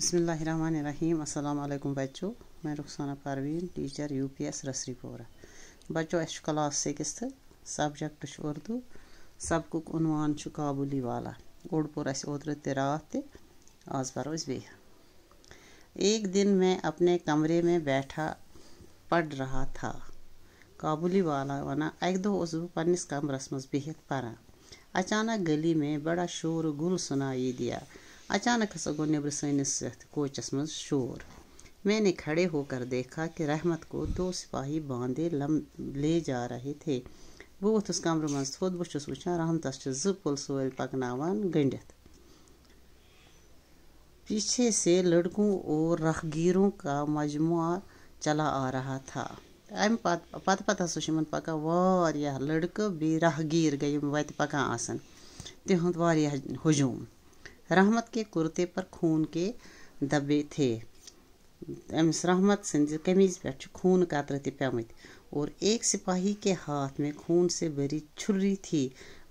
बसमीम् अल्लाम बच्चों मैं Rukhsana Parveen teacher U P S Pora बच्चों अस क्लास सिक्स सब्जेक्ट उर्दू सबकुक उनवान काबुली वाला ओड पोर अस ओतर रात ते आज पर एक दिन मैं अपने कमरे में बैठा पढ़ रहा था काबुली वाला वना अक दो पन्नस कमरस मह बिहत अचानक गली में बड़ा शोर गुल सुनाई दिया अचानक हसा गो सनिस कोचस मज शोर मैंने खड़े होकर देखा कि रहमत को दो सिपाही बांधे लम ले जा रहे थे बोथ कमर मज थोद बहुस वचान रहमत जो पुल सोल पकनावान गंडित पीछे से लड़कों और रखगीरों का मजमु चला आ रहा था अम पत पत हसा पकान वाह बे रहगीर गई वत पकान तिहद वारिया हजूम रहमत के कुर्ते पर खून के दबे थे अमिस रहमत सज कमीज पे खून कतरह त पेम और एक सिपाही के हाथ में खून से भरी छुरी थी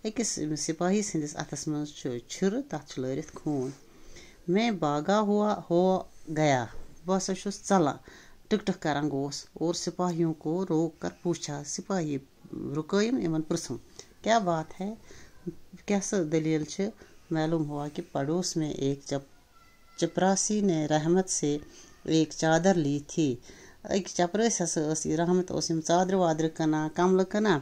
अकिस सिपाही संदिस अथस मज तथ लरित खून मैं बागा हुआ हो गया बह हसा चुस चलान टुक टुक करान गोस और सिपाहियों को रोक कर पूछा सिपाही रुकम इन पुम क्या बात है क्या सह दलील मालूम हुआ कि पड़ोस में एक चप चपरासी ने रहमत से एक चादर ली थी एक चपरस हसा रहमत चादर वादर कना कमल कना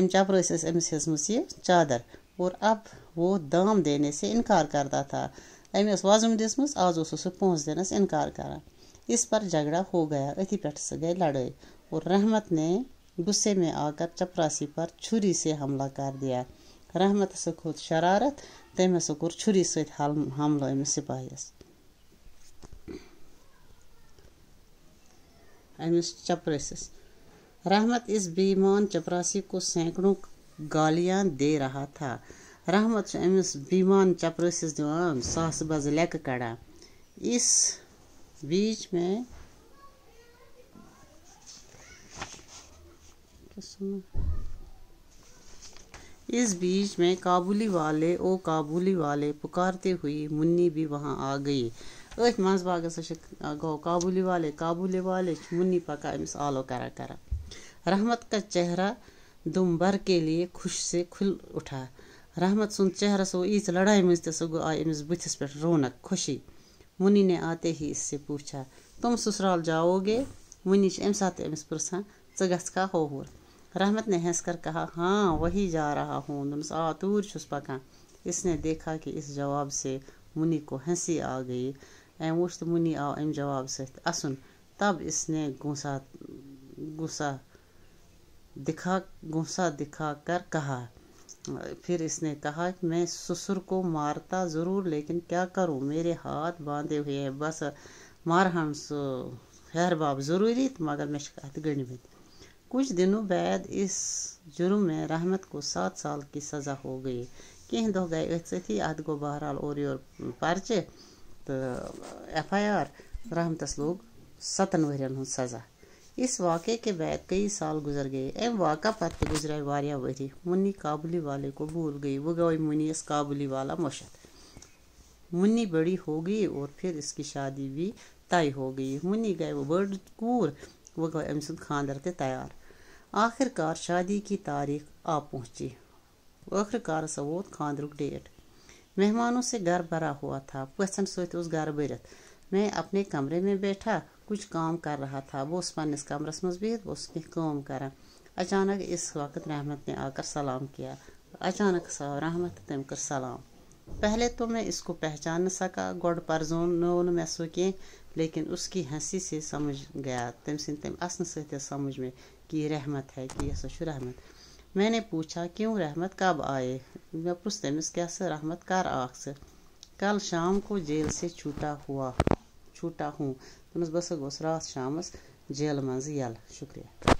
अम चपरास अमस हेचमस ये चादर और अब वो दाम देने से इनकार करता था अम्स वजुम दिसम आज उस पोस दिन इनकार करा इस पर झगड़ा हो गया अति पे सह गई लड़ाई और रहमत ने गुस्से में आकर चपरासी पर छुरी से हमला कर दिया رحمتَس کھوٚت شرارت تٔمۍ ہسا کوٚر چھُری سۭتۍ حل حملہٕ أمِس سِپایَس أمِس چپرٲسِس रहमत इस बेईमान चपरासी को सैकड़ों गालियां दे रहा था रहमत छ أمِس بیٖمان چپرٲسِس دِوان ساسہٕ بَزٕ لٮ۪کہٕ کَڑان اِس بیٖچ میں इस बीच में काबुली वाले ओ काबुली वाले पुकारते हुए मुन्नी भी वहाँ आ गई अथ मज गो काबुली वाले काबुली वाले मुन्नी पका अमिस आलो करा करा रहमत का चेहरा दुम भर के लिए खुश से खुल उठा रहमत सुन चेहरा सो ईच लड़ाई मज सो गो आई अमिस बुथिस पे रौनक खुशी मुन्नी ने आते ही इससे पूछा तुम ससुराल जाओगे मुन्नी अमि सात अमिस पुरसान ऐ रहमत ने हंस कर कहा हाँ वही जा रहा हूँ दुमसा आतूर छुस पका इसने देखा कि इस जवाब से मुनि को हंसी आ गई एम वो तो मुनि आओ अम जवाब से असुन तब इसने गुस्सा गुस्सा दिखा गुस्सा दिखा कर कहा फिर इसने कहा मैं ससुर को मारता ज़रूर लेकिन क्या करूँ मेरे हाथ बांधे हुए हैं बस हम सो हैर बाब ज़रूरी मगर मे गंडमित कुछ दिनों बाद इस जुर्म में रहमत को सात साल की सज़ा हो गई कह दो गए अथी अत गो बहरहाल और पर्चे तो एफ आई आर रहमत लोग सतन वर्न हूँ सज़ा इस वाक़े के बाद कई साल गुजर गए अम वाक़ पत तो गुजरे वारिया वरी मुन्नी काबुली वाले को भूल गई वो गई मुन्नीस काबुली वाला मशत मुन्नी बड़ी हो गई और फिर इसकी शादी भी तय हो गई मुन्नी गए वो बड़ कूर वो गई अम सुंद खानदर तैयार आखिरकार शादी की तारीख आ पहुंची आखिरकार सवोत खानदर डेट मेहमानों से घर भरा हुआ था पसंद सोते उस घर भरत मैं अपने कमरे में बैठा कुछ काम कर रहा था वो पन्नस कमरस मज बिहत बस काम कर अचानक इस वक्त रहमत ने आकर सलाम किया अचानक सा रहमत तम कर सलाम पहले तो मैं इसको पहचान न सका गोड पर्जोन मैं सो कह लेकिन उसकी हंसी से समझ गया तम सिंह तम असन सत तो समझ में कि रहमत है कि यह रहमत मैंने पूछा क्यों रहमत कब आए मैं पुछ तमिस क्या से रहमत कर आख से कल शाम को जेल से छूटा हुआ छूटा हूँ तमस तो बस गोस रात शाम जेल मज यल शुक्रिया